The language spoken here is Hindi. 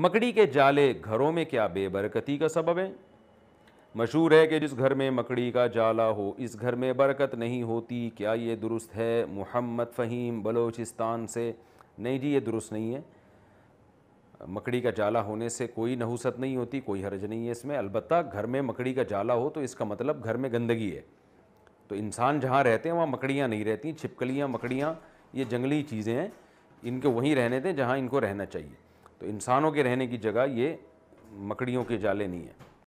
मकड़ी के जाले घरों में क्या बेबरकती का सबब है मशहूर है कि जिस घर में मकड़ी का जाला हो इस घर में बरकत नहीं होती क्या ये दुरुस्त है मोहम्मद फ़हीम बलोचिस्तान से नहीं जी ये दुरुस्त नहीं है मकड़ी का जाला होने से कोई नहुसत नहीं होती कोई हर्ज नहीं है इसमें अलबत् घर में मकड़ी का जाला हो तो इसका मतलब घर में गंदगी है तो इंसान जहाँ रहते हैं वहाँ मकड़ियाँ नहीं रहती छिपकलियाँ मकड़ियाँ ये जंगली चीज़ें हैं इनके वहीं रहने दें जहाँ इनको रहना चाहिए तो इंसानों के रहने की जगह ये मकड़ियों के जाले नहीं है